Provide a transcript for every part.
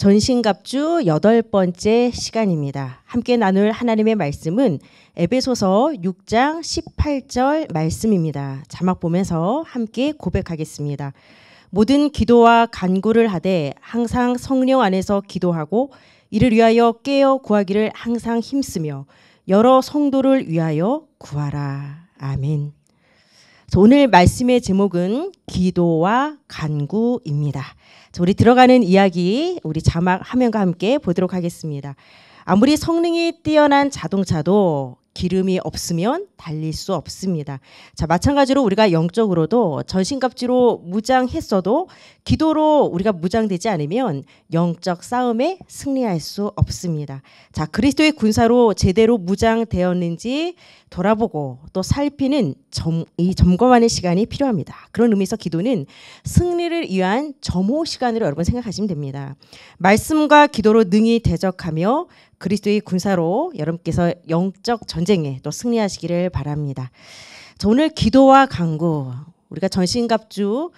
전신갑주 여덟 번째 시간입니다. 함께 나눌 하나님의 말씀은 에베소서 6장 18절 말씀입니다. 자막 보면서 함께 고백하겠습니다. 모든 기도와 간구를 하되 항상 성령 안에서 기도하고 이를 위하여 깨어 구하기를 항상 힘쓰며 여러 성도를 위하여 구하라. 아멘. 오늘 말씀의 제목은 기도와 간구입니다. 우리 들어가는 이야기 우리 자막 화면과 함께 보도록 하겠습니다. 아무리 성능이 뛰어난 자동차도 기름이 없으면 달릴 수 없습니다. 자, 마찬가지로 우리가 영적으로도 전신갑지로 무장했어도 기도로 우리가 무장되지 않으면 영적 싸움에 승리할 수 없습니다. 자, 그리스도의 군사로 제대로 무장되었는지 돌아보고 또 살피는 점, 이 점검하는 시간이 필요합니다. 그런 의미에서 기도는 승리를 위한 점호 시간으로 여러분 생각하시면 됩니다. 말씀과 기도로 능히 대적하며 그리스도의 군사로 여러분께서 영적 전쟁에 또 승리하시기를 바랍니다. 저 오늘 기도와 강구 우리가 전신갑주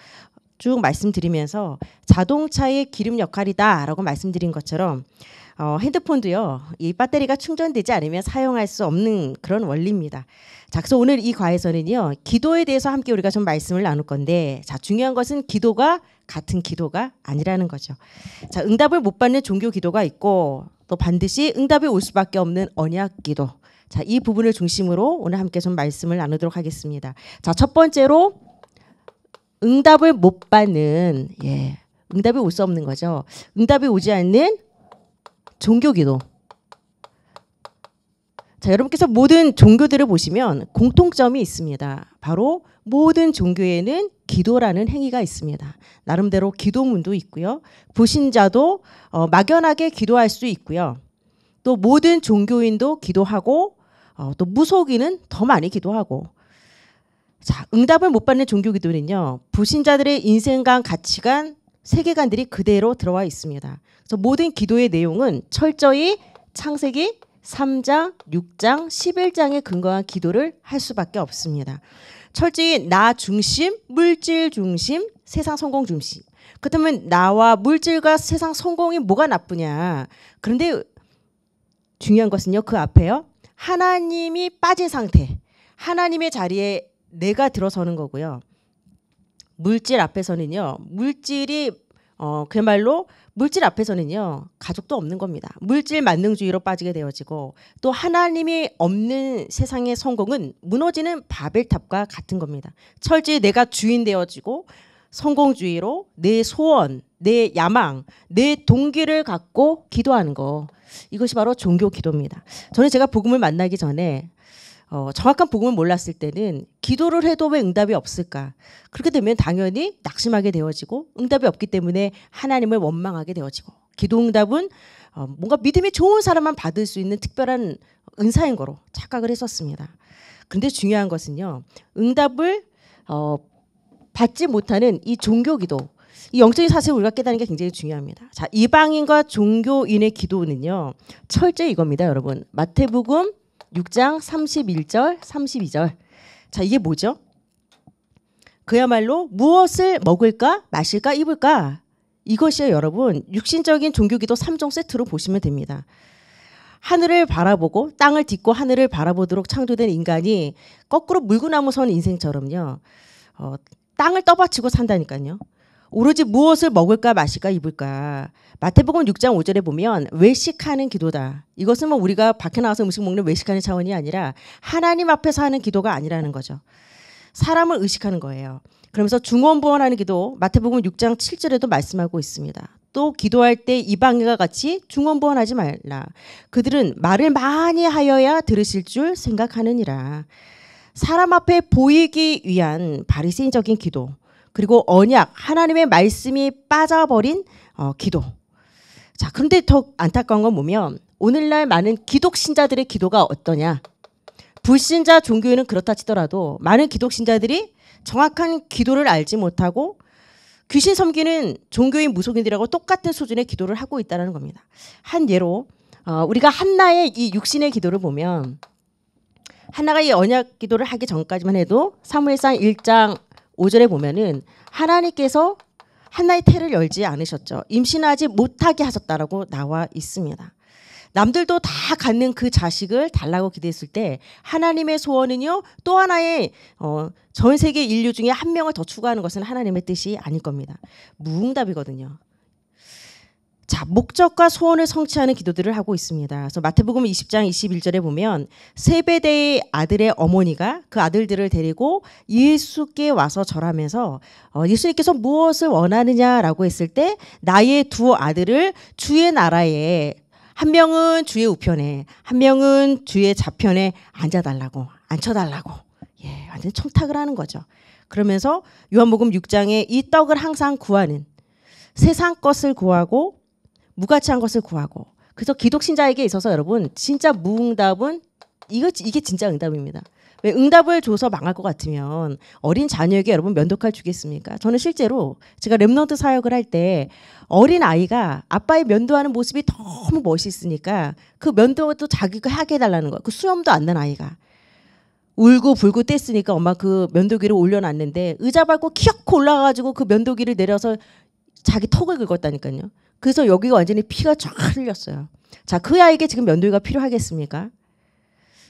쭉 말씀드리면서 자동차의 기름 역할이다라고 말씀드린 것처럼 어, 핸드폰도요. 이 배터리가 충전되지 않으면 사용할 수 없는 그런 원리입니다. 자, 그래서 오늘 이 과에서는요. 기도에 대해서 함께 우리가 좀 말씀을 나눌 건데 자, 중요한 것은 기도가 같은 기도가 아니라는 거죠. 자, 응답을 못 받는 종교 기도가 있고 또 반드시 응답이 올 수밖에 없는 언약 기도. 자, 이 부분을 중심으로 오늘 함께 좀 말씀을 나누도록 하겠습니다. 자, 첫 번째로 응답을 못 받는 예. 응답이 올 수 없는 거죠. 응답이 오지 않는 종교기도. 자, 여러분께서 모든 종교들을 보시면 공통점이 있습니다. 바로 모든 종교에는 기도라는 행위가 있습니다. 나름대로 기도문도 있고요. 부신자도 어, 막연하게 기도할 수 있고요. 또 모든 종교인도 기도하고 어, 또 무속인은 더 많이 기도하고 자, 응답을 못 받는 종교 기도는요. 부신자들의 인생관, 가치관, 세계관들이 그대로 들어와 있습니다. 그래서 모든 기도의 내용은 철저히 창세기 3장, 6장, 11장에 근거한 기도를 할 수밖에 없습니다. 철저히 나 중심, 물질 중심, 세상 성공 중심. 그렇다면 나와 물질과 세상 성공이 뭐가 나쁘냐? 그런데 중요한 것은요. 그 앞에요. 하나님이 빠진 상태. 하나님의 자리에 내가 들어서는 거고요. 물질 앞에서는요. 물질이 어, 그말로 야 물질 앞에서는요. 가족도 없는 겁니다. 물질 만능주의로 빠지게 되어지고 또 하나님이 없는 세상의 성공은 무너지는 바벨탑과 같은 겁니다. 철저히 내가 주인 되어지고 성공주의로 내 소원, 내 야망, 내 동기를 갖고 기도하는 거. 이것이 바로 종교 기도입니다. 저는 제가 복음을 만나기 전에 어, 정확한 복음을 몰랐을 때는 기도를 해도 왜 응답이 없을까? 그렇게 되면 당연히 낙심하게 되어지고 응답이 없기 때문에 하나님을 원망하게 되어지고 기도 응답은 어, 뭔가 믿음이 좋은 사람만 받을 수 있는 특별한 은사인 거로 착각을 했었습니다. 근데 중요한 것은요, 응답을 어, 받지 못하는 이 종교 기도, 이 영적인 사실을 우리가 깨닫는 게 굉장히 중요합니다. 자, 이방인과 종교인의 기도는요, 철저히 이겁니다, 여러분. 마태복음 6장 31절, 32절. 자, 이게 뭐죠? 그야말로 무엇을 먹을까, 마실까, 입을까? 이것이요, 여러분. 육신적인 종교기도 3종 세트로 보시면 됩니다. 하늘을 바라보고 땅을 딛고 하늘을 바라보도록 창조된 인간이 거꾸로 물구나무 선 인생처럼요. 어, 땅을 떠받치고 산다니까요. 오로지 무엇을 먹을까 마실까 입을까. 마태복음 6장 5절에 보면 외식하는 기도다. 이것은 뭐 우리가 밖에 나가서 음식 먹는 외식하는 차원이 아니라 하나님 앞에서 하는 기도가 아니라는 거죠. 사람을 의식하는 거예요. 그러면서 중원부원하는 기도 마태복음 6장 7절에도 말씀하고 있습니다. 또 기도할 때 이방인과 같이 중원부원하지 말라. 그들은 말을 많이 하여야 들으실 줄 생각하느니라. 사람 앞에 보이기 위한 바리새인적인 기도. 그리고 언약 하나님의 말씀이 빠져버린 어, 기도. 자 그런데 더 안타까운 건 보면 오늘날 많은 기독 신자들의 기도가 어떠냐? 불신자 종교인은 그렇다 치더라도 많은 기독 신자들이 정확한 기도를 알지 못하고 귀신 섬기는 종교인 무속인들하고 똑같은 수준의 기도를 하고 있다는 겁니다. 한 예로 어, 우리가 한나의 이 육신의 기도를 보면 한나가 이 언약 기도를 하기 전까지만 해도 사무엘상 1장 5절에 보면은 하나님께서 하나의 태를 열지 않으셨죠. 임신하지 못하게 하셨다라고 나와 있습니다. 남들도 다 갖는 그 자식을 달라고 기대했을 때 하나님의 소원은요 또 하나의 어, 전 세계 인류 중에 한 명을 더 추가하는 것은 하나님의 뜻이 아닐 겁니다. 무응답이거든요. 자, 목적과 소원을 성취하는 기도들을 하고 있습니다. 그래서 마태복음 20장 21절에 보면 세베대의 아들의 어머니가 그 아들들을 데리고 예수께 와서 절하면서 어, 예수님께서 무엇을 원하느냐라고 했을 때 나의 두 아들을 주의 나라에 한 명은 주의 우편에 한 명은 주의 좌편에 앉아달라고 앉혀달라고 예, 완전 청탁을 하는 거죠. 그러면서 요한복음 6장에 이 떡을 항상 구하는 세상 것을 구하고 무가치한 것을 구하고 그래서 기독신자에게 있어서 여러분 진짜 무응답은 이거 이게 진짜 응답입니다. 왜 응답을 줘서 망할 것 같으면 어린 자녀에게 여러분 면도칼 주겠습니까? 저는 실제로 제가 랩런트 사역을 할 때 어린 아이가 아빠의 면도하는 모습이 너무 멋있으니까 그 면도도 자기가 하게 해달라는 거예요. 그 수염도 안 난 아이가 울고 불고 뗐으니까 엄마 그 면도기를 올려놨는데 의자 밟고 키역코 올라가가지고 그 면도기를 내려서 자기 턱을 긁었다니까요. 그래서 여기가 완전히 피가 쫙 흘렸어요. 자, 그 아이에게 지금 면도기가 필요하겠습니까?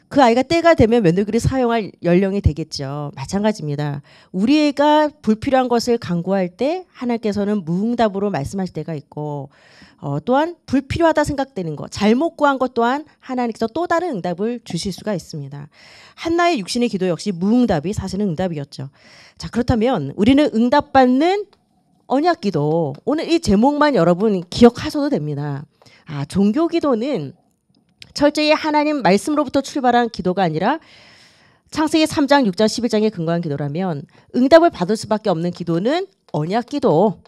그 아이가 때가 되면 면도기를 사용할 연령이 되겠죠. 마찬가지입니다. 우리가 불필요한 것을 강구할 때 하나님께서는 무응답으로 말씀하실 때가 있고 어, 또한 불필요하다 생각되는 것, 잘못 구한 것 또한 하나님께서 또 다른 응답을 주실 수가 있습니다. 한나의 육신의 기도 역시 무응답이 사실은 응답이었죠. 자 그렇다면 우리는 응답받는 언약기도 오늘 이 제목만 여러분 기억하셔도 됩니다. 아 종교기도는 철저히 하나님 말씀으로부터 출발한 기도가 아니라 창세기 3장 6장 11장에 근거한 기도라면 응답을 받을 수밖에 없는 기도는 언약기도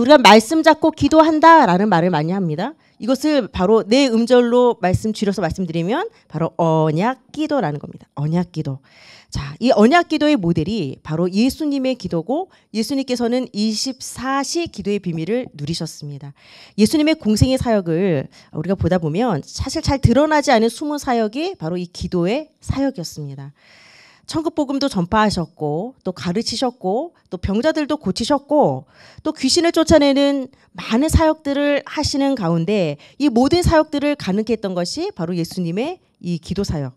우리가 말씀 잡고 기도한다라는 말을 많이 합니다. 이것을 바로 내 음절로 말씀 줄여서 말씀드리면 바로 언약 기도라는 겁니다. 언약 기도. 자, 이 언약 기도의 모델이 바로 예수님의 기도고 예수님께서는 24시 기도의 비밀을 누리셨습니다. 예수님의 공생의 사역을 우리가 보다 보면 사실 잘 드러나지 않은 숨은 사역이 바로 이 기도의 사역이었습니다. 천국 복음도 전파하셨고 또 가르치셨고 또 병자들도 고치셨고 또 귀신을 쫓아내는 많은 사역들을 하시는 가운데 이 모든 사역들을 가능케 했던 것이 바로 예수님의 이 기도 사역.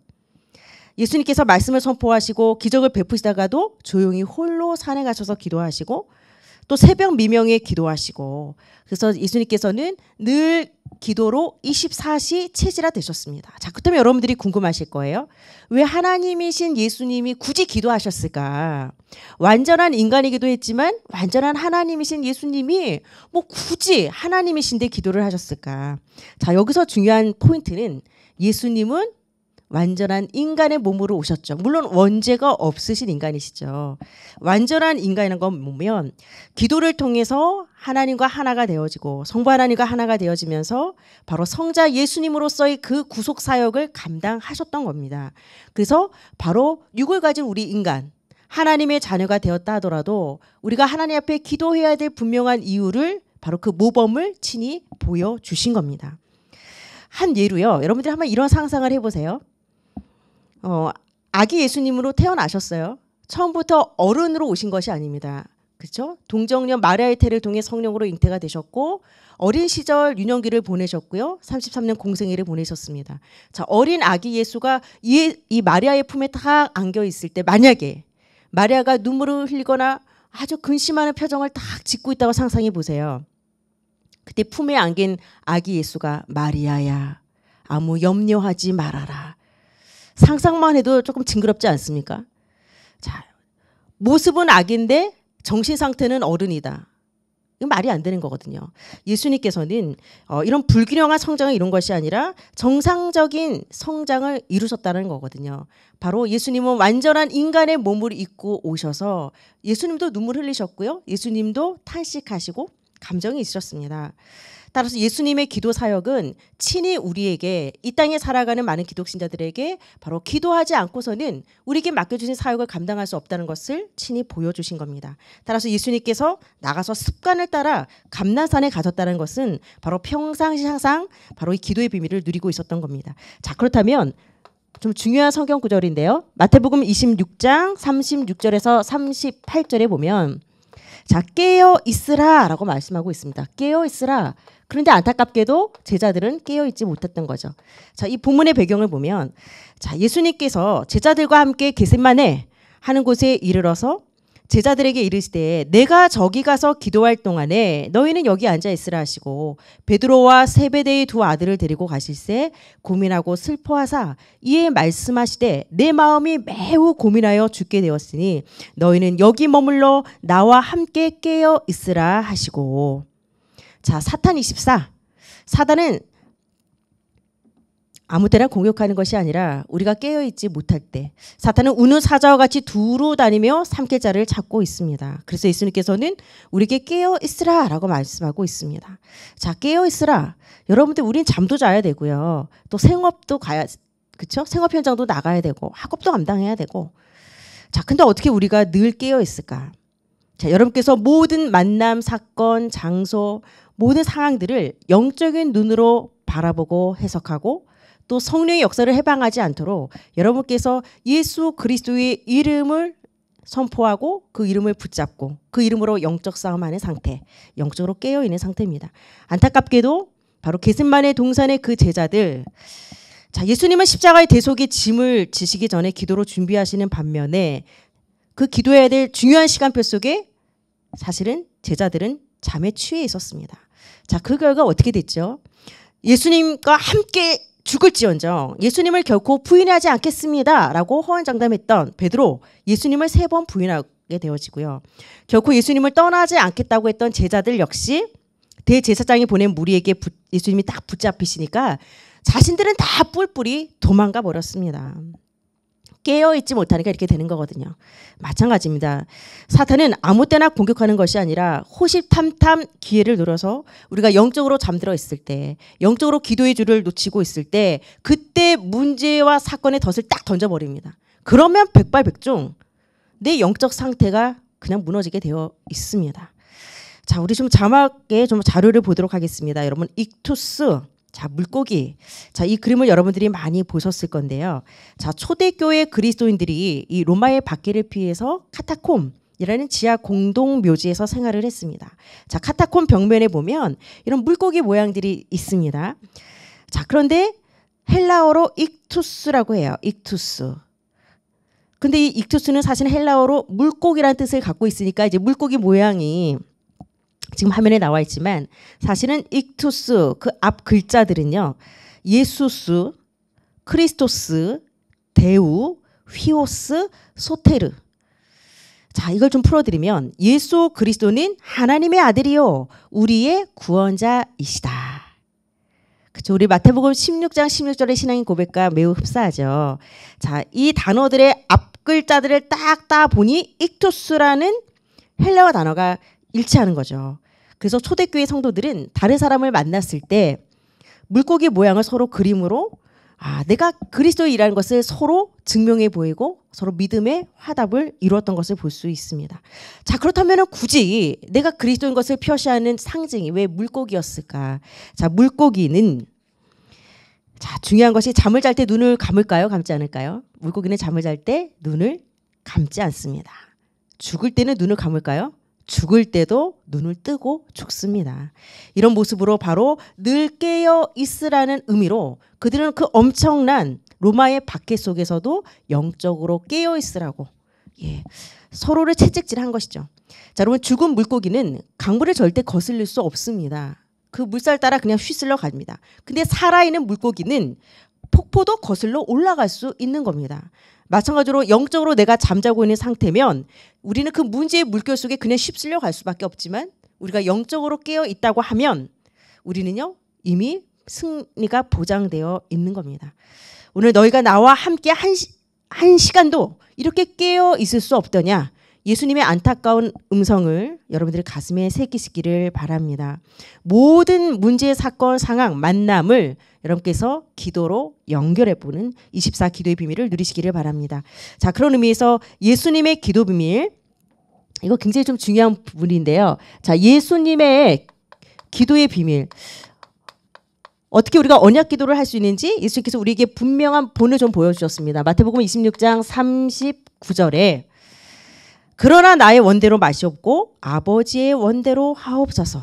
예수님께서 말씀을 선포하시고 기적을 베푸시다가도 조용히 홀로 산에 가셔서 기도하시고 또 새벽 미명에 기도하시고 그래서 예수님께서는 늘 기도로 24시 체질화 되셨습니다. 자, 그렇다면 여러분들이 궁금하실 거예요. 왜 하나님이신 예수님이 굳이 기도하셨을까? 완전한 인간이기도 했지만 완전한 하나님이신 예수님이 뭐 굳이 하나님이신데 기도를 하셨을까? 자, 여기서 중요한 포인트는 예수님은 완전한 인간의 몸으로 오셨죠. 물론 원죄가 없으신 인간이시죠. 완전한 인간이라는 건뭐면 기도를 통해서 하나님과 하나가 되어지고 성부 하나님과 하나가 되어지면서 바로 성자 예수님으로서의 그 구속 사역을 감당하셨던 겁니다. 그래서 바로 육을 가진 우리 인간 하나님의 자녀가 되었다 하더라도 우리가 하나님 앞에 기도해야 될 분명한 이유를 바로 그 모범을 친히 보여주신 겁니다. 한 예로요. 여러분들 한번 이런 상상을 해보세요. 어, 아기 예수님으로 태어나셨어요. 처음부터 어른으로 오신 것이 아닙니다. 그렇죠? 동정녀 마리아의 태를 통해 성령으로 잉태가 되셨고 어린 시절 유년기를 보내셨고요. 33년 공생일을 보내셨습니다. 자, 어린 아기 예수가 이, 이 마리아의 품에 딱 안겨 있을 때 만약에 마리아가 눈물을 흘리거나 아주 근심하는 표정을 딱 짓고 있다고 상상해 보세요. 그때 품에 안긴 아기 예수가 마리아야 아무 염려하지 말아라. 상상만 해도 조금 징그럽지 않습니까? 자, 모습은 악인데 정신 상태는 어른이다. 이건 말이 안 되는 거거든요. 예수님께서는 어, 이런 불균형한 성장을 이런 것이 아니라 정상적인 성장을 이루셨다는 거거든요. 바로 예수님은 완전한 인간의 몸을 입고 오셔서 예수님도 눈물 흘리셨고요. 예수님도 탄식하시고 감정이 있으셨습니다. 따라서 예수님의 기도 사역은 친히 우리에게 이 땅에 살아가는 많은 기독신자들에게 바로 기도하지 않고서는 우리에게 맡겨주신 사역을 감당할 수 없다는 것을 친히 보여주신 겁니다. 따라서 예수님께서 나가서 습관을 따라 감나산에 가셨다는 것은 바로 평상시 항상 바로 이 기도의 비밀을 누리고 있었던 겁니다. 자 그렇다면 좀 중요한 성경 구절인데요. 마태복음 26장 36절에서 38절에 보면 자 깨어 있으라라고 말씀하고 있습니다. 깨어 있으라. 그런데 안타깝게도 제자들은 깨어 있지 못했던 거죠. 자, 이 본문의 배경을 보면 자, 예수님께서 제자들과 함께 계셋만에 하는 곳에 이르러서 제자들에게 이르시되 내가 저기 가서 기도할 동안에 너희는 여기 앉아 있으라 하시고 베드로와 세베대의 두 아들을 데리고 가실새 고민하고 슬퍼하사 이에 말씀하시되 내 마음이 매우 고민하여 죽게 되었으니 너희는 여기 머물러 나와 함께 깨어 있으라 하시고 자, 사탄 24. 사단은 아무 때나 공격하는 것이 아니라 우리가 깨어있지 못할 때 사탄은 우는 사자와 같이 두루 다니며 삼계자를 찾고 있습니다. 그래서 예수님께서는 우리에게 깨어있으라 라고 말씀하고 있습니다. 자 깨어있으라 여러분들 우린 잠도 자야 되고요. 또 생업도 가야 그쵸? 생업 현장도 나가야 되고 학업도 감당해야 되고 자 근데 어떻게 우리가 늘 깨어있을까? 자, 여러분께서 모든 만남, 사건, 장소, 모든 상황들을 영적인 눈으로 바라보고 해석하고 또 성령의 역사를 해방하지 않도록 여러분께서 예수 그리스도의 이름을 선포하고 그 이름을 붙잡고 그 이름으로 영적 싸움하는 상태, 영적으로 깨어 있는 상태입니다. 안타깝게도 바로 게슴만의 동산의 그 제자들 자, 예수님은 십자가의 대속의 짐을 지시기 전에 기도로 준비하시는 반면에 그 기도해야 될 중요한 시간표 속에 사실은 제자들은 잠에 취해 있었습니다. 자, 그 결과 어떻게 됐죠? 예수님과 함께 죽을지언정 예수님을 결코 부인하지 않겠습니다라고 허언장담했던 베드로 예수님을 세 번 부인하게 되어지고요. 결코 예수님을 떠나지 않겠다고 했던 제자들 역시 대제사장이 보낸 무리에게 예수님이 딱 붙잡히시니까 자신들은 다 뿔뿔이 도망가 버렸습니다. 깨어있지 못하니까 이렇게 되는 거거든요. 마찬가지입니다. 사탄은 아무 때나 공격하는 것이 아니라 호시탐탐 기회를 노려서 우리가 영적으로 잠들어 있을 때, 영적으로 기도의 줄을 놓치고 있을 때, 그때 문제와 사건의 덫을 딱 던져버립니다. 그러면 백발백중 내 영적 상태가 그냥 무너지게 되어 있습니다. 자, 우리 좀 자막에 좀 자료를 보도록 하겠습니다. 여러분, 익투스 자, 물고기. 자, 이 그림을 여러분들이 많이 보셨을 건데요. 자, 초대교회 그리스도인들이 이 로마의 박해를 피해서 카타콤 이라는 지하 공동 묘지에서 생활을 했습니다. 자, 카타콤 벽면에 보면 이런 물고기 모양들이 있습니다. 자, 그런데 헬라어로 익투스라고 해요. 익투스. 근데 이 익투스는 사실 헬라어로 물고기란 뜻을 갖고 있으니까 이제 물고기 모양이 지금 화면에 나와 있지만 사실은 익투스 그 앞 글자들은요. 예수스, 크리스토스, 대우, 휘오스, 소테르. 자, 이걸 좀 풀어드리면 예수 그리스도는 하나님의 아들이요. 우리의 구원자이시다. 그쵸. 우리 마태복음 16장 16절의 신앙인 고백과 매우 흡사하죠. 자, 이 단어들의 앞 글자들을 딱따 보니 익투스라는 헬라어 단어가 일치하는 거죠. 그래서 초대교회 성도들은 다른 사람을 만났을 때 물고기 모양을 서로 그림으로 아, 내가 그리스도이라는 것을 서로 증명해 보이고 서로 믿음의 화답을 이루었던 것을 볼 수 있습니다. 자, 그렇다면 굳이 내가 그리스도인 것을 표시하는 상징이 왜 물고기였을까? 자, 물고기는 자, 중요한 것이 잠을 잘 때 눈을 감을까요? 감지 않을까요? 물고기는 잠을 잘 때 눈을 감지 않습니다. 죽을 때는 눈을 감을까요? 죽을 때도 눈을 뜨고 죽습니다. 이런 모습으로 바로 늘 깨어 있으라는 의미로 그들은 그 엄청난 로마의 박해 속에서도 영적으로 깨어 있으라고 예, 서로를 채찍질한 것이죠. 자, 여러분 죽은 물고기는 강물을 절대 거슬릴 수 없습니다. 그 물살 따라 그냥 휘슬러 갑니다. 근데 살아있는 물고기는 폭포도 거슬러 올라갈 수 있는 겁니다. 마찬가지로 영적으로 내가 잠자고 있는 상태면 우리는 그 문제의 물결 속에 그냥 휩쓸려 갈 수밖에 없지만 우리가 영적으로 깨어 있다고 하면 우리는요 이미 승리가 보장되어 있는 겁니다. 오늘 너희가 나와 함께 한, 시, 한 시간도 이렇게 깨어 있을 수 없더냐? 예수님의 안타까운 음성을 여러분들의 가슴에 새기시기를 바랍니다. 모든 문제, 사건, 상황, 만남을 여러분께서 기도로 연결해 보는 24 기도의 비밀을 누리시기를 바랍니다. 자, 그런 의미에서 예수님의 기도 비밀 이거 굉장히 좀 중요한 부분인데요. 자, 예수님의 기도의 비밀. 어떻게 우리가 언약 기도를 할 수 있는지 예수님께서 우리에게 분명한 본을 좀 보여주셨습니다. 마태복음 26장 39절에 그러나 나의 원대로 마이 없고 아버지의 원대로 하옵소서.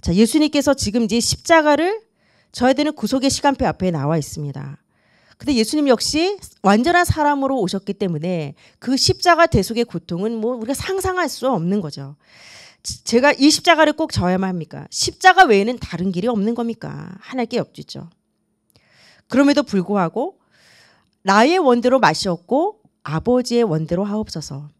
자, 예수님께서 지금 이제 십자가를 져야 되는 구속의 시간표 앞에 나와 있습니다. 근데 예수님 역시 완전한 사람으로 오셨기 때문에 그 십자가 대속의 고통은 뭐 우리가 상상할 수 없는 거죠. 제가 이 십자가를 꼭 져야만 합니까? 십자가 외에는 다른 길이 없는 겁니까? 하나의게 엽주죠. 그럼에도 불구하고 나의 원대로 마시었고 아버지의 원대로 하옵소서.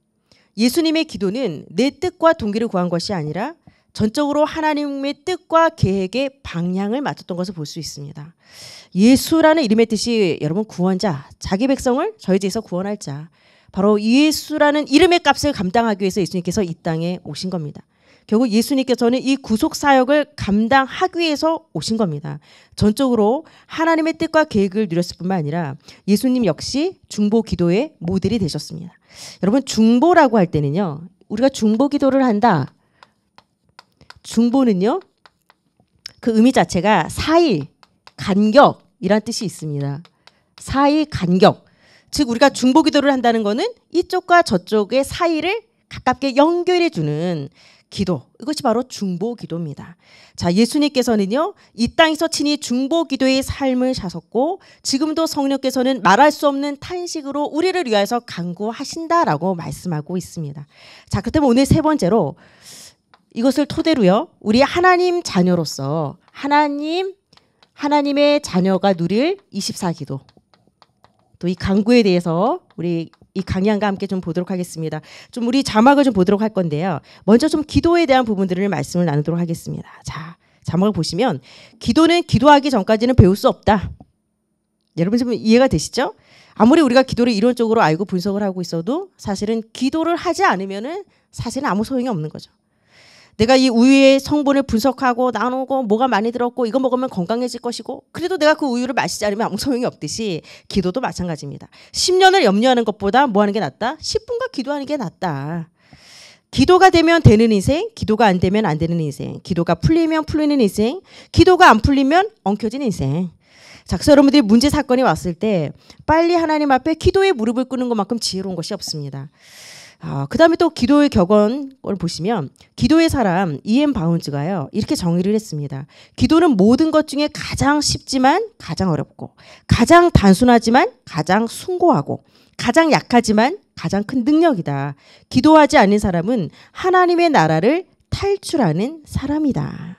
예수님의 기도는 내 뜻과 동기를 구한 것이 아니라 전적으로 하나님의 뜻과 계획의 방향을 맞췄던 것을 볼 수 있습니다. 예수라는 이름의 뜻이 여러분 구원자, 자기 백성을 저희 에서 구원할 자. 바로 예수라는 이름의 값을 감당하기 위해서 예수님께서 이 땅에 오신 겁니다. 결국 예수님께서는 이 구속 사역을 감당하기 위해서 오신 겁니다. 전적으로 하나님의 뜻과 계획을 누렸을 뿐만 아니라 예수님 역시 중보 기도의 모델이 되셨습니다. 여러분 중보라고 할 때는요. 우리가 중보 기도를 한다. 중보는요. 그 의미 자체가 사이 간격이란 뜻이 있습니다. 사이 간격. 즉 우리가 중보 기도를 한다는 거는 이쪽과 저쪽의 사이를 가깝게 연결해 주는 기도. 이것이 바로 중보 기도입니다. 자, 예수님께서는요, 이 땅에서 친히 중보 기도의 삶을 사셨고, 지금도 성령께서는 말할 수 없는 탄식으로 우리를 위하서 강구하신다라고 말씀하고 있습니다. 자, 그렇다면 오늘 세 번째로 이것을 토대로요, 우리 하나님 자녀로서 하나님, 하나님의 자녀가 누릴 24기도. 또 이 강구에 대해서 우리 이 강양과 함께 좀 보도록 하겠습니다. 좀 우리 자막을 좀 보도록 할 건데요. 먼저 좀 기도에 대한 부분들을 말씀을 나누도록 하겠습니다. 자, 자막을 보시면 기도는 기도하기 전까지는 배울 수 없다. 여러분 좀 이해가 되시죠? 아무리 우리가 기도를 이론적으로 알고 분석을 하고 있어도 사실은 기도를 하지 않으면은 사실은 아무 소용이 없는 거죠. 내가 이 우유의 성분을 분석하고 나누고 뭐가 많이 들었고 이거 먹으면 건강해질 것이고 그래도 내가 그 우유를 마시지 않으면 아무 소용이 없듯이 기도도 마찬가지입니다. 10년을 염려하는 것보다 뭐 하는 게 낫다? 10분간 기도하는 게 낫다. 기도가 되면 되는 인생, 기도가 안 되면 안 되는 인생, 기도가 풀리면 풀리는 인생, 기도가 안 풀리면 엉켜진 인생. 자, 그래서 여러분들이 문제 사건이 왔을 때 빨리 하나님 앞에 기도의 무릎을 꿇는 것만큼 지혜로운 것이 없습니다. 어, 아, 그 다음에 또 기도의 격언을 보시면 기도의 사람 이엠 바운즈가요 이렇게 정의를 했습니다. 기도는 모든 것 중에 가장 쉽지만 가장 어렵고 가장 단순하지만 가장 숭고하고 가장 약하지만 가장 큰 능력이다. 기도하지 않는 사람은 하나님의 나라를 탈출하는 사람이다.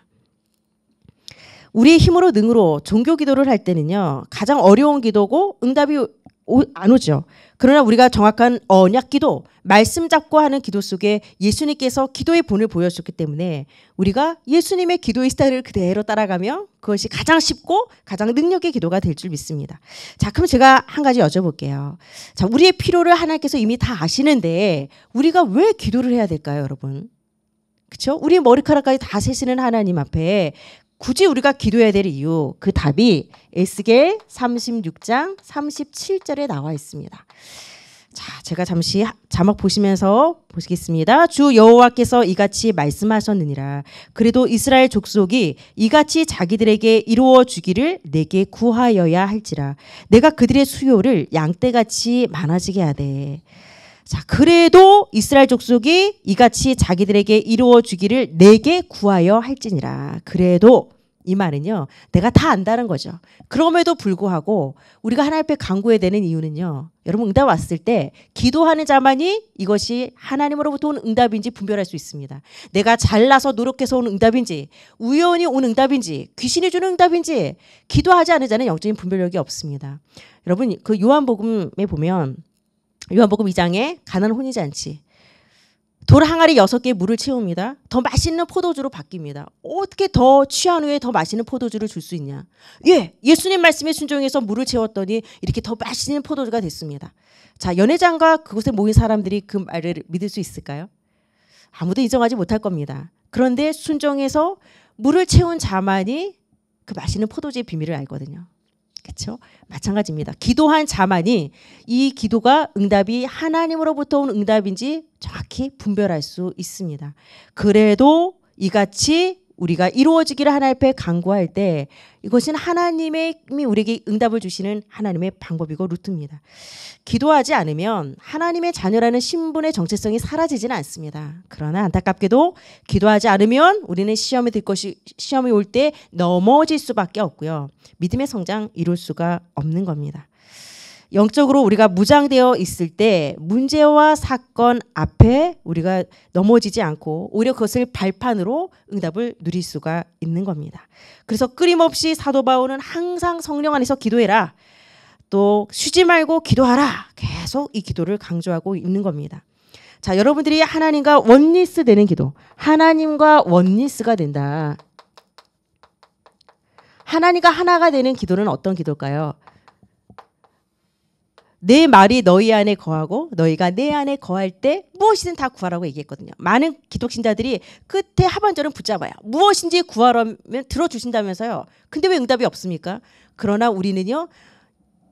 우리의 힘으로 능으로 종교 기도를 할 때는요 가장 어려운 기도고 응답이 오, 안 오죠. 그러나 우리가 정확한 언약 기도, 말씀 잡고 하는 기도 속에 예수님께서 기도의 본을 보여줬기 때문에 우리가 예수님의 기도의 스타일을 그대로 따라가며 그것이 가장 쉽고 가장 능력의 기도가 될 줄 믿습니다. 자, 그럼 제가 한 가지 여쭤볼게요. 자, 우리의 필요를 하나님께서 이미 다 아시는데 우리가 왜 기도를 해야 될까요, 여러분? 그렇죠? 우리 머리카락까지 다 세시는 하나님 앞에 굳이 우리가 기도해야 될 이유 그 답이 에스겔 36장 37절에 나와 있습니다. 자, 제가 잠시 자막 보시면서 보시겠습니다. 주 여호와께서 이같이 말씀하셨느니라. 그래도 이스라엘 족속이 이같이 자기들에게 이루어 주기를 내게 구하여야 할지라. 내가 그들의 수요를 양떼같이 많아지게 하되. 자, 그래도 이스라엘 족속이 이같이 자기들에게 이루어 주기를 내게 구하여 할지니라. 그래도 이 말은요. 내가 다 안다는 거죠. 그럼에도 불구하고 우리가 하나님 앞에 간구해야 되는 이유는요. 여러분 응답 왔을 때 기도하는 자만이 이것이 하나님으로부터 온 응답인지 분별할 수 있습니다. 내가 잘나서 노력해서 온 응답인지 우연히 온 응답인지 귀신이 주는 응답인지 기도하지 않은 자는 영적인 분별력이 없습니다. 여러분 그 요한복음에 보면 요한복음 2장에 가난 혼이지 않지. 돌 항아리 6개의 물을 채웁니다. 더 맛있는 포도주로 바뀝니다. 어떻게 더 취한 후에 더 맛있는 포도주를 줄 수 있냐? 예, 예수님 말씀에 순종해서 물을 채웠더니 이렇게 더 맛있는 포도주가 됐습니다. 자, 연회장과 그곳에 모인 사람들이 그 말을 믿을 수 있을까요? 아무도 인정하지 못할 겁니다. 그런데 순종해서 물을 채운 자만이 그 맛있는 포도주의 비밀을 알거든요. 그렇죠? 마찬가지입니다. 기도한 자만이 이 기도가 응답이 하나님으로부터 온 응답인지 정확히 분별할 수 있습니다. 그래도 이같이 우리가 이루어지기를 하나님 앞에 간구할 때 이것은 하나님이 우리에게 응답을 주시는 하나님의 방법이고 루트입니다. 기도하지 않으면 하나님의 자녀라는 신분의 정체성이 사라지지는 않습니다. 그러나 안타깝게도 기도하지 않으면 우리는 시험이 될 것이 시험이 올 때 넘어질 수밖에 없고요. 믿음의 성장 이룰 수가 없는 겁니다. 영적으로 우리가 무장되어 있을 때 문제와 사건 앞에 우리가 넘어지지 않고 오히려 그것을 발판으로 응답을 누릴 수가 있는 겁니다. 그래서 끊임없이 사도 바울은 항상 성령 안에서 기도해라. 또 쉬지 말고 기도하라. 계속 이 기도를 강조하고 있는 겁니다. 자, 여러분들이 하나님과 원리스 되는 기도. 하나님과 원리스가 된다. 하나님과 하나가 되는 기도는 어떤 기도일까요? 내 말이 너희 안에 거하고 너희가 내 안에 거할 때 무엇이든 다 구하라고 얘기했거든요. 많은 기독신자들이 끝에 하반절은 붙잡아요. 무엇인지 구하라면 들어주신다면서요. 근데 왜 응답이 없습니까? 그러나 우리는요.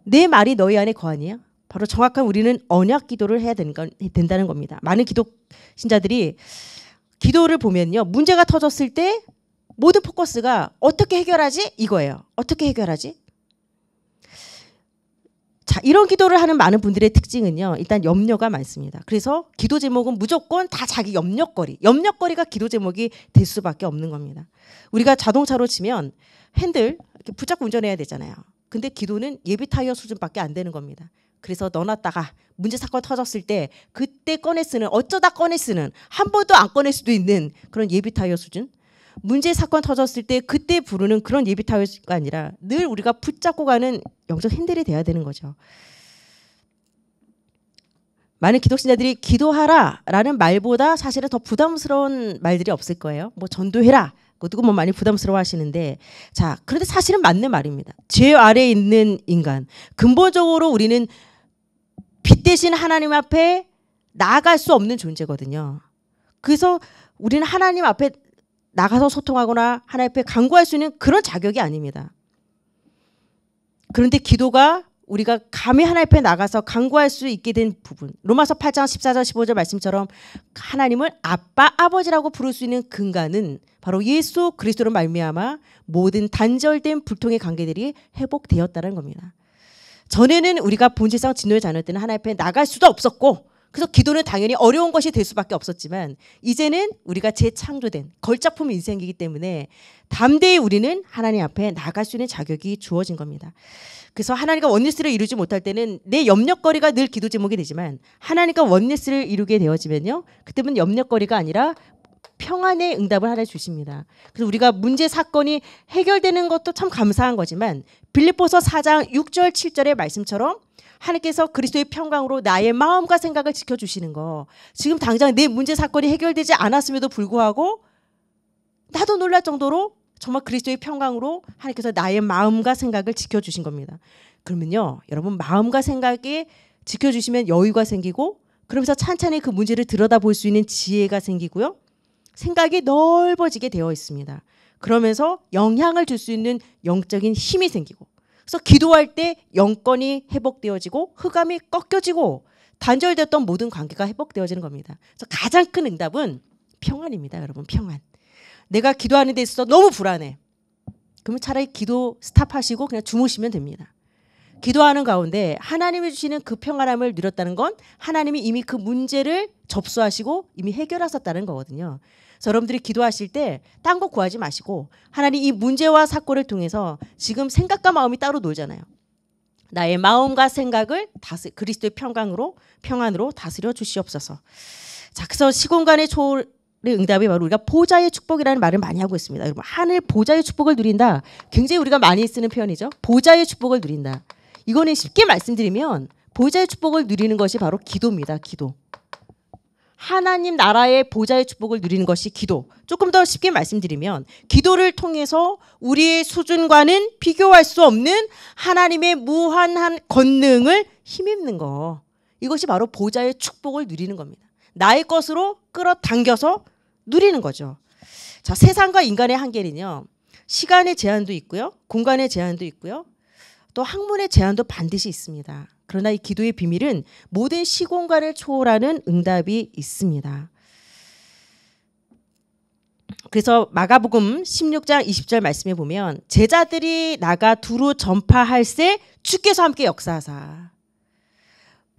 내 말이 너희 안에 거하니요. 바로 정확한 우리는 언약 기도를 해야 된다는 겁니다. 많은 기독신자들이 기도를 보면요. 문제가 터졌을 때 모든 포커스가 어떻게 해결하지? 이거예요. 어떻게 해결하지? 자, 이런 기도를 하는 많은 분들의 특징은요. 일단 염려가 많습니다. 그래서 기도 제목은 무조건 다 자기 염려거리. 염려거리가 기도 제목이 될 수밖에 없는 겁니다. 우리가 자동차로 치면 핸들 이렇게 붙잡고 운전해야 되잖아요. 근데 기도는 예비 타이어 수준밖에 안 되는 겁니다. 그래서 넣어놨다가 문제 사건 터졌을 때 그때 꺼내 쓰는 어쩌다 꺼내 쓰는 한 번도 안 꺼낼 수도 있는 그런 예비 타이어 수준 문제 사건 터졌을 때 그때 부르는 그런 예비타협가 아니라 늘 우리가 붙잡고 가는 영적 핸들이 돼야 되는 거죠. 많은 기독신자들이 기도하라라는 말보다 사실은 더 부담스러운 말들이 없을 거예요. 뭐 전도해라. 그것도 뭐 많이 부담스러워 하시는데 자, 그런데 사실은 맞는 말입니다. 죄 아래에 있는 인간. 근본적으로 우리는 빛 대신 하나님 앞에 나아갈 수 없는 존재거든요. 그래서 우리는 하나님 앞에 나가서 소통하거나 하나님 앞에 강구할 수 있는 그런 자격이 아닙니다. 그런데 기도가 우리가 감히 하나님 앞에 나가서 강구할 수 있게 된 부분. 로마서 8장 14절 15절 말씀처럼 하나님을 아빠 아버지라고 부를 수 있는 근간은 바로 예수 그리스도로 말미암아 모든 단절된 불통의 관계들이 회복되었다는 겁니다. 전에는 우리가 본질상 진노의 자녀 때는 하나님 앞에 나갈 수도 없었고 그래서 기도는 당연히 어려운 것이 될 수밖에 없었지만 이제는 우리가 재창조된 걸작품 인생이기 때문에 담대히 우리는 하나님 앞에 나갈 수 있는 자격이 주어진 겁니다. 그래서 하나님과 원리스를 이루지 못할 때는 내 염려거리가 늘 기도 제목이 되지만 하나님과 원리스를 이루게 되어지면요. 그때는 염려거리가 아니라 평안의 응답을 하나 주십니다. 그래서 우리가 문제 사건이 해결되는 것도 참 감사한 거지만 빌립보서 4장 6절 7절의 말씀처럼 하나님께서 그리스도의 평강으로 나의 마음과 생각을 지켜 주시는 거. 지금 당장 내 문제 사건이 해결되지 않았음에도 불구하고 나도 놀랄 정도로 정말 그리스도의 평강으로 하나님께서 나의 마음과 생각을 지켜 주신 겁니다. 그러면요. 여러분 마음과 생각이 지켜 주시면 여유가 생기고 그러면서 찬찬히 그 문제를 들여다볼 수 있는 지혜가 생기고요. 생각이 넓어지게 되어 있습니다. 그러면서 영향을 줄 수 있는 영적인 힘이 생기고 그래서 기도할 때 영권이 회복되어지고 흑암이 꺾여지고 단절됐던 모든 관계가 회복되어지는 겁니다. 그래서 가장 큰 응답은 평안입니다. 여러분 평안. 내가 기도하는 데 있어서 너무 불안해. 그러면 차라리 기도 스탑하시고 그냥 주무시면 됩니다. 기도하는 가운데 하나님이 주시는 그 평안함을 누렸다는 건 하나님이 이미 그 문제를 접수하시고 이미 해결하셨다는 거거든요. 여러분들이 기도하실 때 딴 거 구하지 마시고 하나님 이 문제와 사건을 통해서 지금 생각과 마음이 따로 놀잖아요. 나의 마음과 생각을 다스 그리스도의 평강으로 평안으로 다스려 주시옵소서. 자, 그래서 시공간의 초월의 응답이 바로 우리가 보좌의 축복이라는 말을 많이 하고 있습니다. 여러분, 하늘 보좌의 축복을 누린다. 굉장히 우리가 많이 쓰는 표현이죠. 보좌의 축복을 누린다. 이거는 쉽게 말씀드리면 보좌의 축복을 누리는 것이 바로 기도입니다. 기도. 하나님 나라의 보좌의 축복을 누리는 것이 기도. 조금 더 쉽게 말씀드리면 기도를 통해서 우리의 수준과는 비교할 수 없는 하나님의 무한한 권능을 힘입는 거. 이것이 바로 보좌의 축복을 누리는 겁니다. 나의 것으로 끌어당겨서 누리는 거죠. 자, 세상과 인간의 한계는요. 시간의 제한도 있고요. 공간의 제한도 있고요. 또 학문의 제한도 반드시 있습니다. 그러나 이 기도의 비밀은 모든 시공간을 초월하는 응답이 있습니다. 그래서 마가복음 16장 20절 말씀에 보면 제자들이 나가 두루 전파할세 주께서 함께 역사하사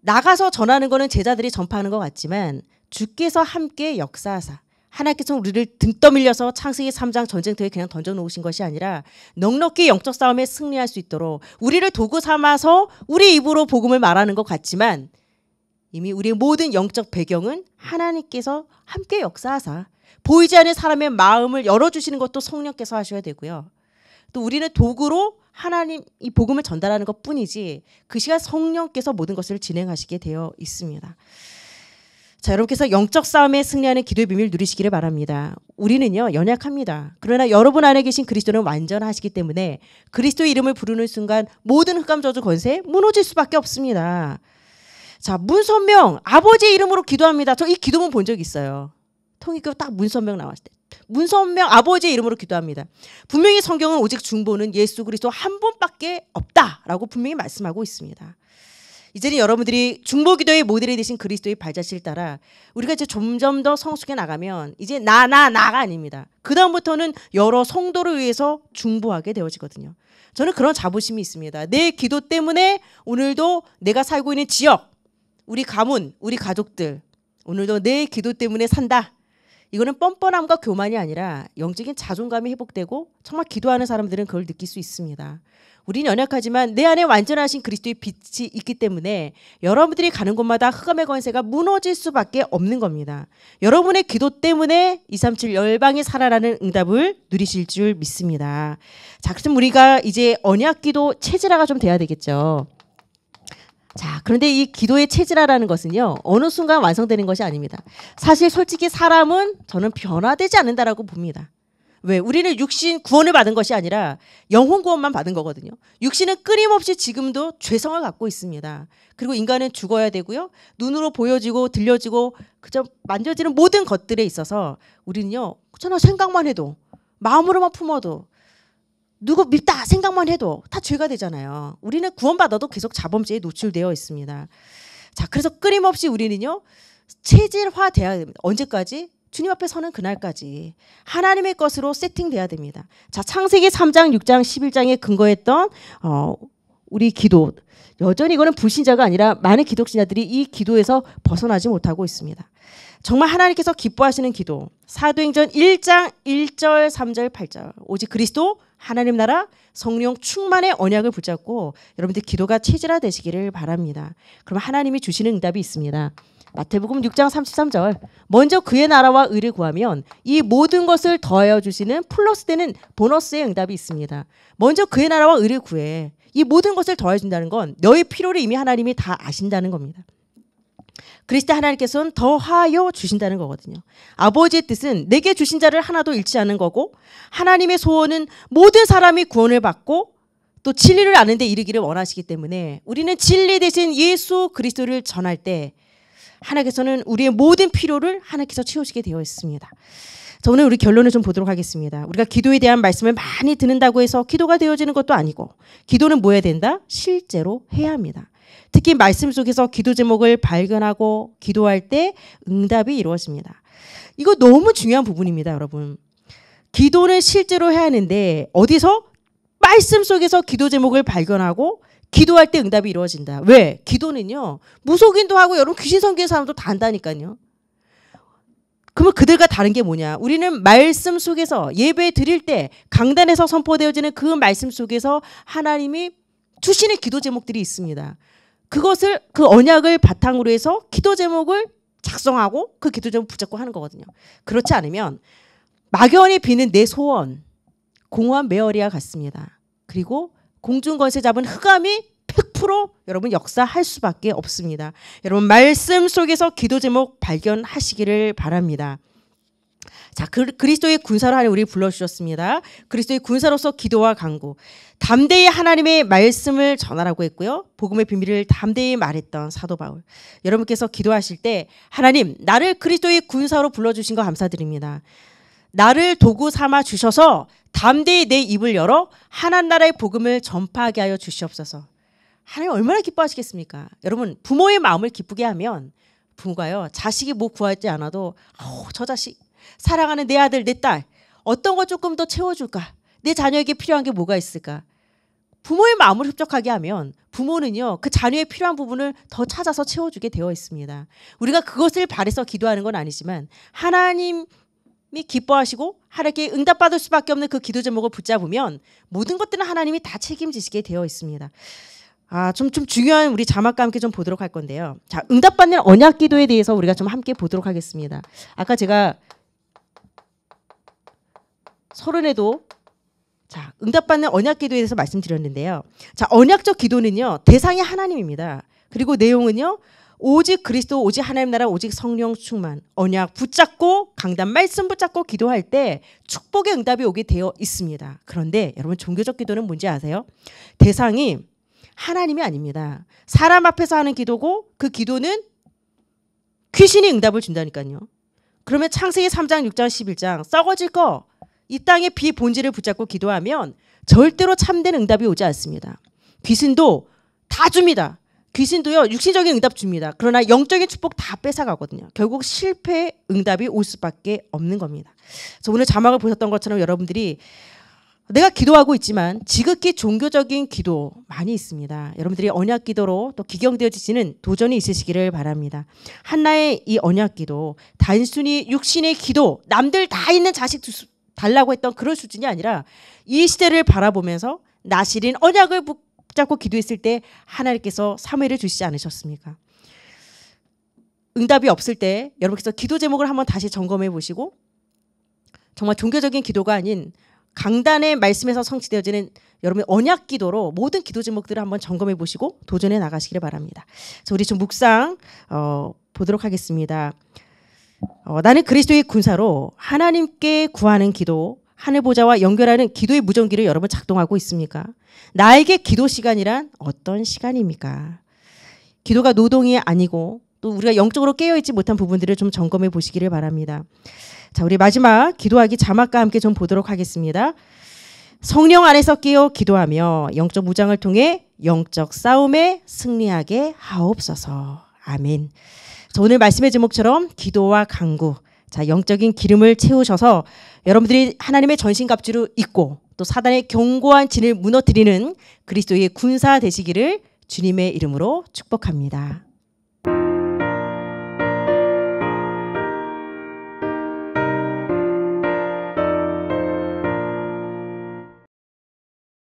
나가서 전하는 거는 제자들이 전파하는 것 같지만 주께서 함께 역사하사 하나님께서 우리를 등 떠밀려서 창세기 3장 전쟁터에 그냥 던져 놓으신 것이 아니라 넉넉히 영적 싸움에 승리할 수 있도록 우리를 도구 삼아서 우리 입으로 복음을 말하는 것 같지만 이미 우리의 모든 영적 배경은 하나님께서 함께 역사하사 보이지 않는 사람의 마음을 열어주시는 것도 성령께서 하셔야 되고요. 또 우리는 도구로 하나님 이 복음을 전달하는 것 뿐이지 그 시간 성령께서 모든 것을 진행하시게 되어 있습니다. 자, 여러분께서 영적 싸움에 승리하는 기도의 비밀 누리시기를 바랍니다. 우리는요, 연약합니다. 그러나 여러분 안에 계신 그리스도는 완전하시기 때문에 그리스도의 이름을 부르는 순간 모든 흑감 저주 권세 무너질 수밖에 없습니다. 자, 문선명, 아버지의 이름으로 기도합니다. 저 이 기도문 본 적 있어요. 통일교 딱 문선명 나왔을 때. 문선명 아버지의 이름으로 기도합니다. 분명히 성경은 오직 중보는 예수 그리스도 한 분밖에 없다라고 분명히 말씀하고 있습니다. 이제는 여러분들이 중보기도의 모델이 되신 그리스도의 발자취를 따라 우리가 이제 점점 더 성숙해 나가면 이제 나 나 나가 아닙니다. 그 다음부터는 여러 성도를 위해서 중보하게 되어지거든요. 저는 그런 자부심이 있습니다. 내 기도 때문에 오늘도 내가 살고 있는 지역, 우리 가문, 우리 가족들 오늘도 내 기도 때문에 산다. 이거는 뻔뻔함과 교만이 아니라 영적인 자존감이 회복되고 정말 기도하는 사람들은 그걸 느낄 수 있습니다. 우리는 연약하지만 내 안에 완전하신 그리스도의 빛이 있기 때문에 여러분들이 가는 곳마다 흑암의 권세가 무너질 수밖에 없는 겁니다. 여러분의 기도 때문에 237 열방이 살아나는 응답을 누리실 줄 믿습니다. 자, 그럼 우리가 이제 언약 기도 체질화가 좀 돼야 되겠죠. 자, 그런데 이 기도의 체질화라는 것은요, 어느 순간 완성되는 것이 아닙니다. 사실 솔직히 사람은 저는 변화되지 않는다라고 봅니다. 왜 우리는 육신 구원을 받은 것이 아니라 영혼 구원만 받은 거거든요. 육신은 끊임없이 지금도 죄성을 갖고 있습니다. 그리고 인간은 죽어야 되고요. 눈으로 보여지고 들려지고 그저 만져지는 모든 것들에 있어서 우리는요. 저는 생각만 해도 마음으로만 품어도 누구 밉다 생각만 해도 다 죄가 되잖아요. 우리는 구원받아도 계속 자범죄에 노출되어 있습니다. 자, 그래서 끊임없이 우리는요. 체질화 돼야 됩니다. 언제까지? 주님 앞에 서는 그날까지 하나님의 것으로 세팅돼야 됩니다. 자, 창세기 3장, 6장, 11장에 근거했던 어, 우리 기도 여전히 이거는 불신자가 아니라 많은 기독신자들이 이 기도에서 벗어나지 못하고 있습니다. 정말 하나님께서 기뻐하시는 기도. 사도행전 1장 1절, 3절, 8절. 오직 그리스도 하나님 나라 성령 충만의 언약을 붙잡고 여러분들 기도가 체질화 되시기를 바랍니다. 그럼 하나님이 주시는 응답이 있습니다. 마태복음 6장 33절. 먼저 그의 나라와 의를 구하면 이 모든 것을 더하여 주시는 플러스 되는 보너스의 응답이 있습니다. 먼저 그의 나라와 의를 구해. 이 모든 것을 더해 준다는 건 너의 필요를 이미 하나님이 다 아신다는 겁니다. 그리스도 하나님께서는 더하여 주신다는 거거든요. 아버지의 뜻은 내게 주신 자를 하나도 잃지 않은 거고 하나님의 소원은 모든 사람이 구원을 받고 또 진리를 아는 데 이르기를 원하시기 때문에 우리는 진리 대신 예수 그리스도를 전할 때 하나님께서는 우리의 모든 필요를 하나님께서 채우시게 되어 있습니다. 자, 오늘 우리 결론을 좀 보도록 하겠습니다. 우리가 기도에 대한 말씀을 많이 듣는다고 해서 기도가 되어지는 것도 아니고, 기도는 뭐 해야 된다? 실제로 해야 합니다. 특히 말씀 속에서 기도 제목을 발견하고 기도할 때 응답이 이루어집니다. 이거 너무 중요한 부분입니다, 여러분. 기도는 실제로 해야 하는데, 어디서? 말씀 속에서 기도 제목을 발견하고 기도할 때 응답이 이루어진다. 왜? 기도는요. 무속인도 하고 여러분 귀신 섬기는 사람도 다 한다니까요. 그러면 그들과 다른 게 뭐냐? 우리는 말씀 속에서 예배 드릴 때 강단에서 선포되어지는 그 말씀 속에서 하나님이 주신의 기도 제목들이 있습니다. 그것을 그 언약을 바탕으로 해서 기도 제목을 작성하고 그 기도 제목 붙잡고 하는 거거든요. 그렇지 않으면 막연히 비는 내 소원, 공허한 메어리와 같습니다. 그리고 공중건세 잡은 흑암이 100% 여러분 역사할 수밖에 없습니다. 여러분 말씀 속에서 기도 제목 발견하시기를 바랍니다. 자, 그, 리스도의 군사로 하나 우리 불러주셨습니다. 그리스도의 군사로서 기도와 강구. 담대히 하나님의 말씀을 전하라고 했고요. 복음의 비밀을 담대히 말했던 사도 바울. 여러분께서 기도하실 때 하나님, 나를 그리스도의 군사로 불러주신 거 감사드립니다. 나를 도구 삼아 주셔서 담대히 내 입을 열어 하나님 나라의 복음을 전파하게 하여 주시옵소서. 하나님 얼마나 기뻐하시겠습니까? 여러분 부모의 마음을 기쁘게 하면 부모가요 자식이 뭐 구하지 않아도 아저 자식 사랑하는 내 아들 내 딸 어떤 거 조금 더 채워줄까 내 자녀에게 필요한 게 뭐가 있을까 부모의 마음을 흡족하게 하면 부모는요 그 자녀의 필요한 부분을 더 찾아서 채워주게 되어 있습니다. 우리가 그것을 바래서 기도하는 건 아니지만 하나님 기뻐하시고 하나님께 응답받을 수밖에 없는 그 기도 제목을 붙잡으면 모든 것들은 하나님이 다 책임지시게 되어 있습니다. 아, 좀, 좀 중요한 우리 자막과 함께 좀 보도록 할 건데요. 자, 응답받는 언약 기도에 대해서 우리가 좀 함께 보도록 하겠습니다. 아까 제가 서른에도 자, 응답받는 언약 기도에 대해서 말씀드렸는데요. 자, 언약적 기도는요, 대상이 하나님입니다. 그리고 내용은요, 오직 그리스도, 오직 하나님 나라, 오직 성령 충만, 언약 붙잡고 강단 말씀 붙잡고 기도할 때 축복의 응답이 오게 되어 있습니다. 그런데 여러분 종교적 기도는 뭔지 아세요? 대상이 하나님이 아닙니다. 사람 앞에서 하는 기도고 그 기도는 귀신이 응답을 준다니까요. 그러면 창세기 3장, 6장, 11장 썩어질 거 이 땅의 비본질을 붙잡고 기도하면 절대로 참된 응답이 오지 않습니다. 귀신도 다 줍니다. 귀신도요 육신적인 응답 줍니다. 그러나 영적인 축복 다 뺏어가거든요. 결국 실패 응답이 올 수밖에 없는 겁니다. 그래서 오늘 자막을 보셨던 것처럼 여러분들이 내가 기도하고 있지만 지극히 종교적인 기도 많이 있습니다. 여러분들이 언약 기도로 또 기경되어지시는 도전이 있으시기를 바랍니다. 한나의 이 언약 기도 단순히 육신의 기도 남들 다 있는 자식 달라고 했던 그런 수준이 아니라 이 시대를 바라보면서 나시린 언약을 붙잡고 기도했을 때 하나님께서 사무엘을 주시지 않으셨습니까? 응답이 없을 때 여러분께서 기도 제목을 한번 다시 점검해 보시고 정말 종교적인 기도가 아닌 강단의 말씀에서 성취되어지는 여러분의 언약 기도로 모든 기도 제목들을 한번 점검해 보시고 도전해 나가시기를 바랍니다. 그래서 우리 좀 묵상 어, 보도록 하겠습니다. 어, 나는 그리스도의 군사로 하나님께 구하는 기도, 하늘 보좌와 연결하는 기도의 무전기를 여러분 작동하고 있습니까? 나에게 기도 시간이란 어떤 시간입니까? 기도가 노동이 아니고 또 우리가 영적으로 깨어있지 못한 부분들을 좀 점검해 보시기를 바랍니다. 자, 우리 마지막 기도하기 자막과 함께 좀 보도록 하겠습니다. 성령 안에서 깨어 기도하며 영적 무장을 통해 영적 싸움에 승리하게 하옵소서. 아멘. 자, 오늘 말씀의 제목처럼 기도와 강구. 자, 영적인 기름을 채우셔서 여러분들이 하나님의 전신갑주로 입고 또 사단의 견고한 진을 무너뜨리는 그리스도의 군사 되시기를 주님의 이름으로 축복합니다.